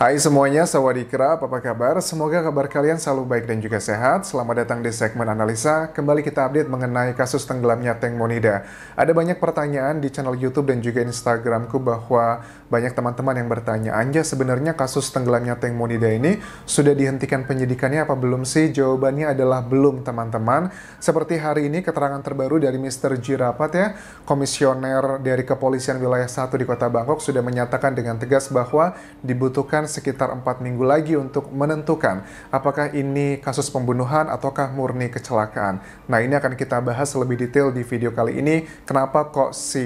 Hai semuanya, Sawadikra, apa kabar? Semoga kabar kalian selalu baik dan juga sehat. Selamat datang di segmen analisa. Kembali kita update mengenai kasus tenggelamnya Tank Monida. Ada banyak pertanyaan di channel YouTube dan juga Instagramku bahwa banyak teman-teman yang bertanya, Anja sebenarnya kasus tenggelamnya Tank Monida ini sudah dihentikan penyidikannya apa belum sih? Jawabannya adalah belum, teman-teman. Seperti hari ini keterangan terbaru dari Mr. Jirapat ya, komisioner dari Kepolisian Wilayah 1 di Kota Bangkok sudah menyatakan dengan tegas bahwa dibutuhkan membutuhkan sekitar empat minggu lagi untuk menentukan apakah ini kasus pembunuhan ataukah murni kecelakaan. Nah ini akan kita bahas lebih detail di video kali ini, kenapa kok si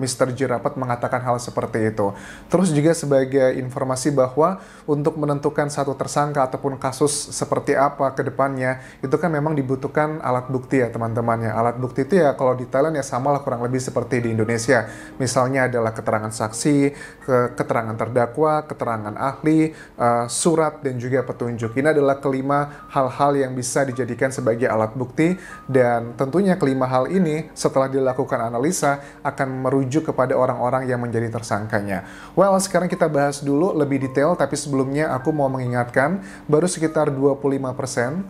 Mr. Jirapat mengatakan hal seperti itu. Terus juga sebagai informasi bahwa untuk menentukan satu tersangka ataupun kasus seperti apa ke depannya, itu kan memang dibutuhkan alat bukti ya teman-temannya. Alat bukti itu ya kalau di Thailand ya sama lah kurang lebih seperti di Indonesia. Misalnya adalah keterangan saksi, keterangan terdakwa, keterangan ahli, uh, surat dan juga petunjuk. Ini adalah kelima hal-hal yang bisa dijadikan sebagai alat bukti dan tentunya kelima hal ini setelah dilakukan analisa akan merujuk kepada orang-orang yang menjadi tersangkanya. Well, sekarang kita bahas dulu lebih detail tapi sebelumnya aku mau mengingatkan baru sekitar 25%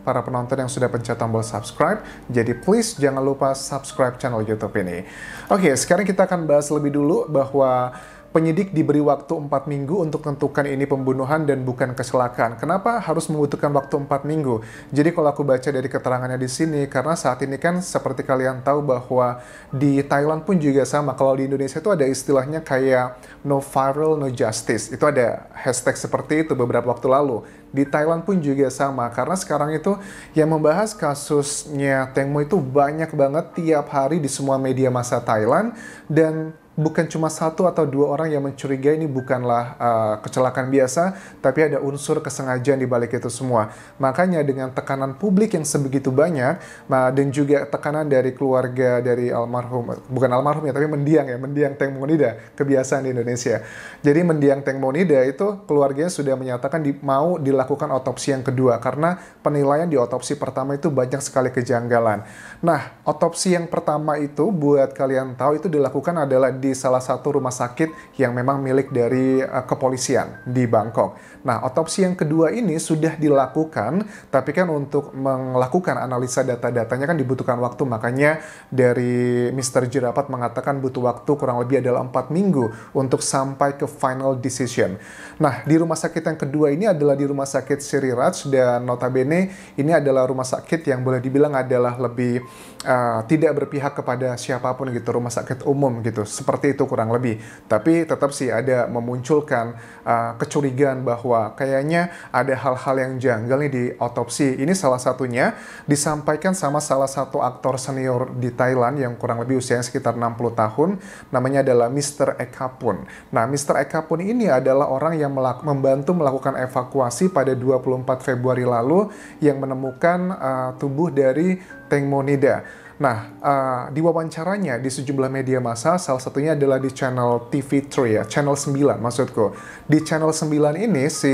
para penonton yang sudah pencet tombol subscribe. Jadi please jangan lupa subscribe channel YouTube ini. Oke, okay, sekarang kita akan bahas lebih dulu bahwa penyidik diberi waktu 4 minggu untuk tentukan ini pembunuhan dan bukan kecelakaan. Kenapa harus membutuhkan waktu 4 minggu? Jadi kalau aku baca dari keterangannya di sini, karena saat ini kan seperti kalian tahu bahwa di Thailand pun juga sama. Kalau di Indonesia itu ada istilahnya kayak no viral, no justice. Itu ada hashtag seperti itu beberapa waktu lalu. Di Thailand pun juga sama, karena sekarang itu yang membahas kasusnya Tengmo itu banyak banget tiap hari di semua media masa Thailand, dan bukan cuma satu atau dua orang yang mencurigai ini bukanlah uh, kecelakaan biasa, tapi ada unsur kesengajaan di balik itu semua. Makanya dengan tekanan publik yang sebegitu banyak dan juga tekanan dari keluarga dari almarhum, bukan almarhum ya, tapi mendiang ya, mendiang Teng Monida, kebiasaan di Indonesia. Jadi mendiang Teng Monida itu keluarganya sudah menyatakan di, mau dilakukan otopsi yang kedua karena penilaian di otopsi pertama itu banyak sekali kejanggalan. Nah, otopsi yang pertama itu buat kalian tahu itu dilakukan adalah di di salah satu rumah sakit yang memang milik dari uh, kepolisian di Bangkok. Nah, otopsi yang kedua ini sudah dilakukan, tapi kan untuk melakukan analisa data-datanya kan dibutuhkan waktu, makanya dari Mr. Jerapat mengatakan butuh waktu kurang lebih adalah empat minggu untuk sampai ke final decision. Nah, di rumah sakit yang kedua ini adalah di rumah sakit Siriraj dan notabene ini adalah rumah sakit yang boleh dibilang adalah lebih uh, tidak berpihak kepada siapapun gitu, rumah sakit umum gitu. Seperti seperti itu kurang lebih. Tapi tetap sih ada memunculkan uh, kecurigaan bahwa kayaknya ada hal-hal yang janggal nih di otopsi. Ini salah satunya disampaikan sama salah satu aktor senior di Thailand yang kurang lebih usianya sekitar 60 tahun. Namanya adalah Mr. Ekapun. Nah, Mr. Ekapun ini adalah orang yang melak membantu melakukan evakuasi pada 24 Februari lalu yang menemukan uh, tubuh dari Tengmonida. Nah, uh, di wawancaranya di sejumlah media massa, salah satunya adalah di channel TV3 ya, channel 9 maksudku. Di channel 9 ini si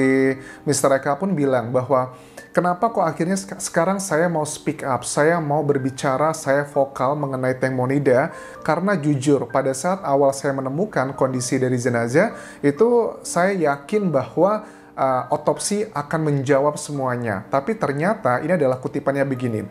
Mr. Eka pun bilang bahwa kenapa kok akhirnya sekarang saya mau speak up, saya mau berbicara, saya vokal mengenai Monida karena jujur pada saat awal saya menemukan kondisi dari jenazah itu saya yakin bahwa uh, otopsi akan menjawab semuanya. Tapi ternyata ini adalah kutipannya begini.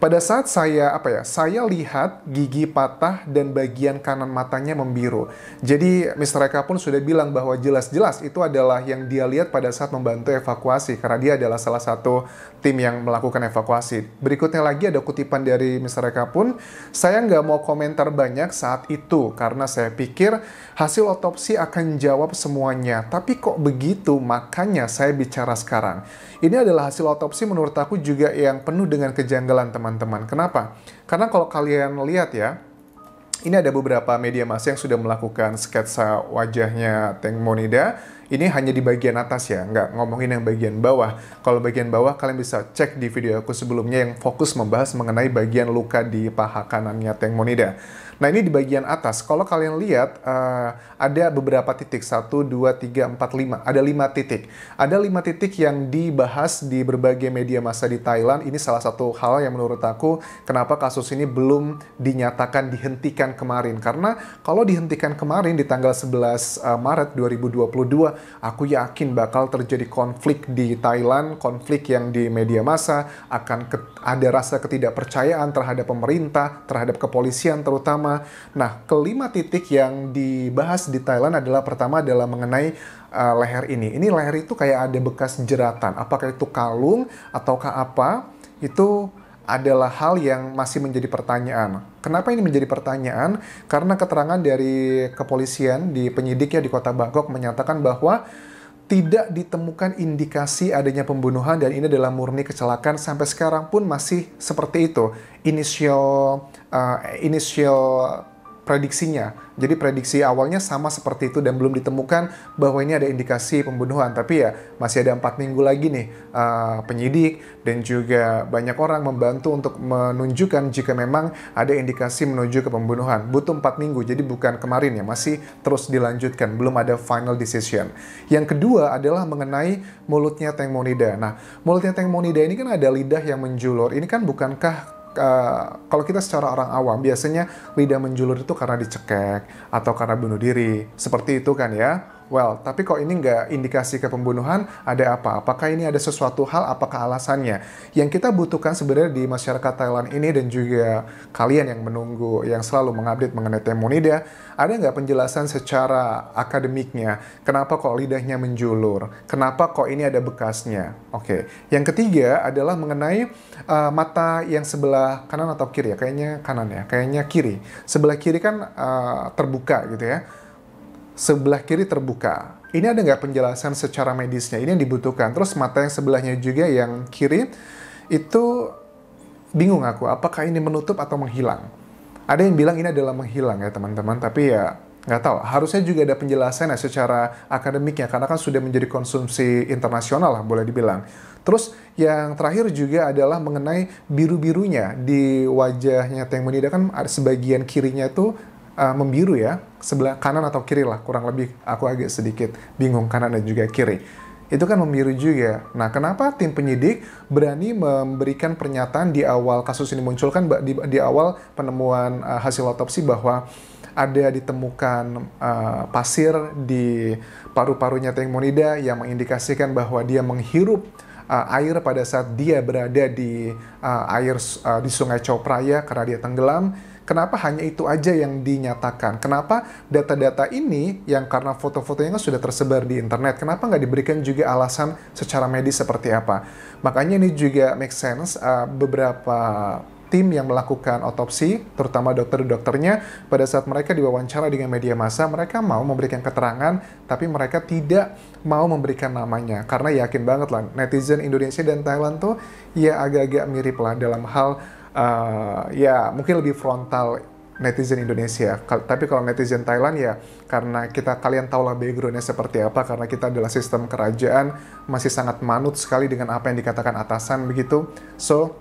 Pada saat saya apa ya? Saya lihat gigi patah dan bagian kanan matanya membiru. Jadi Mr. Eka pun sudah bilang bahwa jelas-jelas itu adalah yang dia lihat pada saat membantu evakuasi karena dia adalah salah satu tim yang melakukan evakuasi. Berikutnya lagi ada kutipan dari Mr. Eka pun, saya nggak mau komentar banyak saat itu karena saya pikir hasil otopsi akan jawab semuanya. Tapi kok begitu maka makanya saya bicara sekarang. Ini adalah hasil otopsi menurut aku juga yang penuh dengan kejanggalan teman-teman. Kenapa? Karena kalau kalian lihat ya, ini ada beberapa media massa yang sudah melakukan sketsa wajahnya Tank Monida. Ini hanya di bagian atas ya, nggak ngomongin yang bagian bawah. Kalau bagian bawah kalian bisa cek di video aku sebelumnya yang fokus membahas mengenai bagian luka di paha kanannya Tank Monida. Nah ini di bagian atas, kalau kalian lihat uh, ada beberapa titik, 1, 2, 3, 4, 5, ada 5 titik. Ada 5 titik yang dibahas di berbagai media massa di Thailand, ini salah satu hal yang menurut aku kenapa kasus ini belum dinyatakan dihentikan kemarin. Karena kalau dihentikan kemarin di tanggal 11 uh, eh, Maret 2022, aku yakin bakal terjadi konflik di Thailand, konflik yang di media massa, akan ada rasa ketidakpercayaan terhadap pemerintah, terhadap kepolisian terutama, Nah, kelima titik yang dibahas di Thailand adalah pertama adalah mengenai uh, leher ini. Ini leher itu kayak ada bekas jeratan, apakah itu kalung ataukah apa? Itu adalah hal yang masih menjadi pertanyaan. Kenapa ini menjadi pertanyaan? Karena keterangan dari kepolisian di penyidik ya di Kota Bangkok menyatakan bahwa tidak ditemukan indikasi adanya pembunuhan dan ini adalah murni kecelakaan sampai sekarang pun masih seperti itu inisial uh, prediksinya. Jadi prediksi awalnya sama seperti itu dan belum ditemukan bahwa ini ada indikasi pembunuhan. Tapi ya masih ada empat minggu lagi nih uh, penyidik dan juga banyak orang membantu untuk menunjukkan jika memang ada indikasi menuju ke pembunuhan. Butuh empat minggu, jadi bukan kemarin ya, masih terus dilanjutkan. Belum ada final decision. Yang kedua adalah mengenai mulutnya Teng Monida. Nah, mulutnya Teng Monida ini kan ada lidah yang menjulur. Ini kan bukankah Eh, kalau kita secara orang awam biasanya lidah menjulur itu karena dicekek atau karena bunuh diri seperti itu kan ya well, tapi kok ini nggak indikasi ke pembunuhan, ada apa? Apakah ini ada sesuatu hal, apakah alasannya? Yang kita butuhkan sebenarnya di masyarakat Thailand ini dan juga kalian yang menunggu, yang selalu mengupdate mengenai temunida, ada nggak penjelasan secara akademiknya? Kenapa kok lidahnya menjulur? Kenapa kok ini ada bekasnya? Oke, okay. yang ketiga adalah mengenai uh, mata yang sebelah kanan atau kiri ya, kayaknya kanan ya, kayaknya kiri. Sebelah kiri kan uh, terbuka gitu ya sebelah kiri terbuka. Ini ada nggak penjelasan secara medisnya? Ini yang dibutuhkan. Terus mata yang sebelahnya juga yang kiri itu bingung aku. Apakah ini menutup atau menghilang? Ada yang bilang ini adalah menghilang ya teman-teman. Tapi ya nggak tahu. Harusnya juga ada penjelasan ya secara akademiknya. Karena kan sudah menjadi konsumsi internasional lah boleh dibilang. Terus yang terakhir juga adalah mengenai biru-birunya di wajahnya Tank Menida kan sebagian kirinya itu uh, membiru ya, sebelah kanan atau kiri lah, kurang lebih aku agak sedikit bingung kanan dan juga kiri. Itu kan membiru juga. Nah, kenapa tim penyidik berani memberikan pernyataan di awal kasus ini muncul kan di, di awal penemuan uh, hasil otopsi bahwa ada ditemukan uh, pasir di paru-parunya Teng Monida yang mengindikasikan bahwa dia menghirup uh, air pada saat dia berada di uh, air uh, di Sungai Phraya karena dia tenggelam Kenapa hanya itu aja yang dinyatakan? Kenapa data-data ini yang karena foto-fotonya kan sudah tersebar di internet, kenapa nggak diberikan juga alasan secara medis seperti apa? Makanya ini juga make sense uh, beberapa tim yang melakukan otopsi, terutama dokter-dokternya, pada saat mereka diwawancara dengan media massa, mereka mau memberikan keterangan, tapi mereka tidak mau memberikan namanya. Karena yakin banget lah, netizen Indonesia dan Thailand tuh ya agak-agak mirip lah dalam hal uh, ya mungkin lebih frontal netizen Indonesia. Kal tapi kalau netizen Thailand ya karena kita kalian tahu lah backgroundnya seperti apa karena kita adalah sistem kerajaan masih sangat manut sekali dengan apa yang dikatakan atasan begitu. So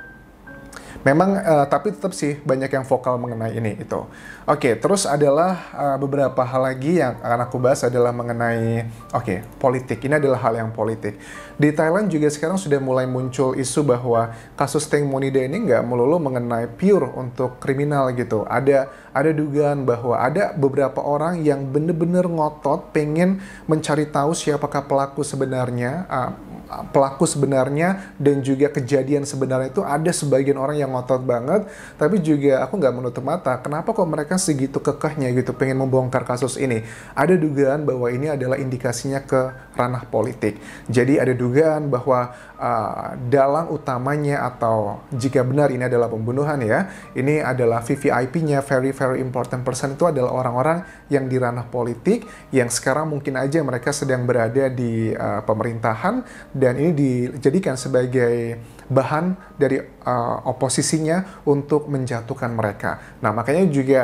Memang uh, tapi tetap sih banyak yang vokal mengenai ini itu. Oke, okay, terus adalah uh, beberapa hal lagi yang akan aku bahas adalah mengenai oke, okay, politik. Ini adalah hal yang politik. Di Thailand juga sekarang sudah mulai muncul isu bahwa kasus Teng Monida ini nggak melulu mengenai pure untuk kriminal gitu. Ada ada dugaan bahwa ada beberapa orang yang bener-bener ngotot pengen mencari tahu siapakah pelaku sebenarnya. Uh, pelaku sebenarnya dan juga kejadian sebenarnya itu ada sebagian orang yang ngotot banget tapi juga aku nggak menutup mata kenapa kok mereka segitu kekehnya gitu pengen membongkar kasus ini ada dugaan bahwa ini adalah indikasinya ke ranah politik jadi ada dugaan bahwa uh, dalang utamanya atau jika benar ini adalah pembunuhan ya ini adalah VVIP-nya very very important person itu adalah orang-orang yang di ranah politik yang sekarang mungkin aja mereka sedang berada di uh, pemerintahan dan ini dijadikan sebagai bahan dari uh, oposisinya untuk menjatuhkan mereka. Nah, makanya juga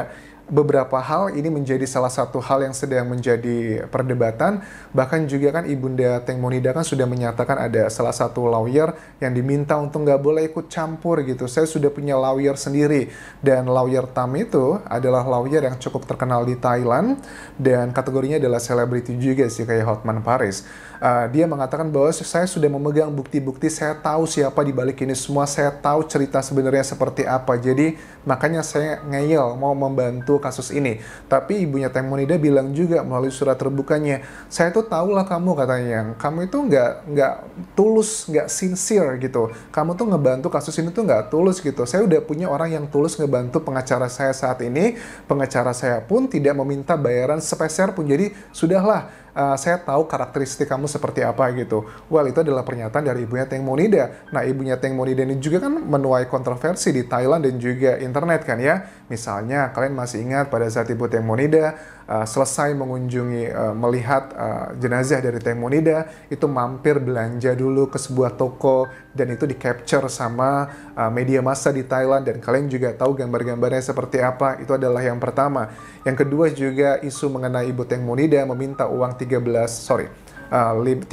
beberapa hal ini menjadi salah satu hal yang sedang menjadi perdebatan bahkan juga kan ibunda Teng Monida kan sudah menyatakan ada salah satu lawyer yang diminta untuk nggak boleh ikut campur gitu saya sudah punya lawyer sendiri dan lawyer Tam itu adalah lawyer yang cukup terkenal di Thailand dan kategorinya adalah selebriti juga sih kayak Hotman Paris Uh, dia mengatakan bahwa saya sudah memegang bukti-bukti, saya tahu siapa di balik ini semua, saya tahu cerita sebenarnya seperti apa. Jadi makanya saya ngeyel mau membantu kasus ini. Tapi ibunya Temonida bilang juga melalui surat terbukanya, saya tuh tahulah kamu katanya, kamu itu nggak nggak tulus, nggak sincere gitu. Kamu tuh ngebantu kasus ini tuh nggak tulus gitu. Saya udah punya orang yang tulus ngebantu pengacara saya saat ini, pengacara saya pun tidak meminta bayaran sepeser pun. Jadi sudahlah uh, saya tahu karakteristik kamu seperti apa gitu. Well, itu adalah pernyataan dari ibunya Teng Monida. Nah, ibunya Teng Monida ini juga kan menuai kontroversi di Thailand dan juga internet kan ya. Misalnya kalian masih ingat pada saat Ibu Temonida uh, eh, selesai mengunjungi uh, melihat uh, jenazah dari Temonida itu mampir belanja dulu ke sebuah toko dan itu di capture sama uh, media massa di Thailand dan kalian juga tahu gambar-gambarnya seperti apa itu adalah yang pertama. Yang kedua juga isu mengenai Ibu Temonida meminta uang 13 sorry Eh, uh, 30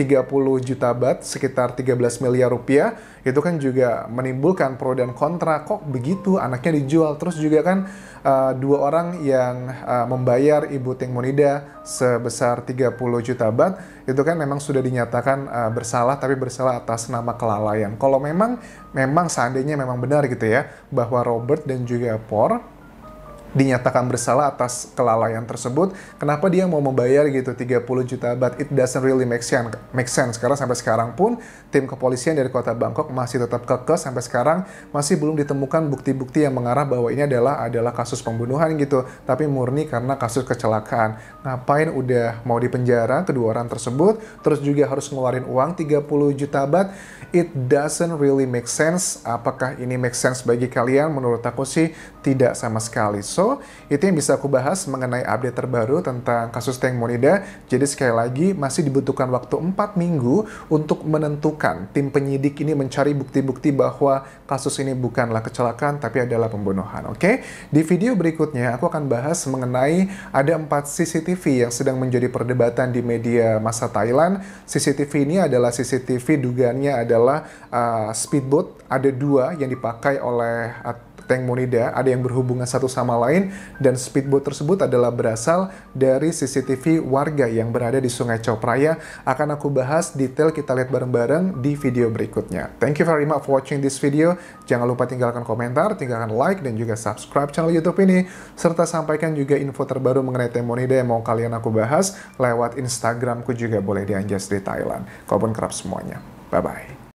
juta bat sekitar 13 miliar rupiah itu kan juga menimbulkan pro dan kontra kok begitu anaknya dijual terus juga kan uh, dua orang yang uh, membayar ibu Ting Monida sebesar 30 juta bat itu kan memang sudah dinyatakan uh, bersalah tapi bersalah atas nama kelalaian kalau memang memang seandainya memang benar gitu ya bahwa Robert dan juga Por dinyatakan bersalah atas kelalaian tersebut, kenapa dia mau membayar gitu 30 juta baht? It doesn't really make sense. Make sense karena sampai sekarang pun tim kepolisian dari kota Bangkok masih tetap kekes sampai sekarang masih belum ditemukan bukti-bukti yang mengarah bahwa ini adalah adalah kasus pembunuhan gitu, tapi murni karena kasus kecelakaan. Ngapain udah mau dipenjara kedua orang tersebut, terus juga harus ngeluarin uang 30 juta baht? It doesn't really make sense. Apakah ini make sense bagi kalian? Menurut aku sih tidak sama sekali. So itu yang bisa aku bahas mengenai update terbaru tentang kasus Tank Monida. Jadi sekali lagi, masih dibutuhkan waktu 4 minggu untuk menentukan tim penyidik ini mencari bukti-bukti bahwa kasus ini bukanlah kecelakaan, tapi adalah pembunuhan. Oke? Di video berikutnya, aku akan bahas mengenai ada empat CCTV yang sedang menjadi perdebatan di media masa Thailand. CCTV ini adalah CCTV dugaannya adalah uh, speedboat. Ada dua yang dipakai oleh ah, tank Monida ada yang berhubungan satu sama lain dan speedboat tersebut adalah berasal dari CCTV warga yang berada di Sungai Copraya. Akan aku bahas detail kita lihat bareng-bareng di video berikutnya. Thank you very much for watching this video. Jangan lupa tinggalkan komentar, tinggalkan like dan juga subscribe channel YouTube ini serta sampaikan juga info terbaru mengenai tank Monida yang mau kalian aku bahas lewat Instagramku juga boleh di Anjas di Thailand. Kau pun kerap semuanya. Bye bye.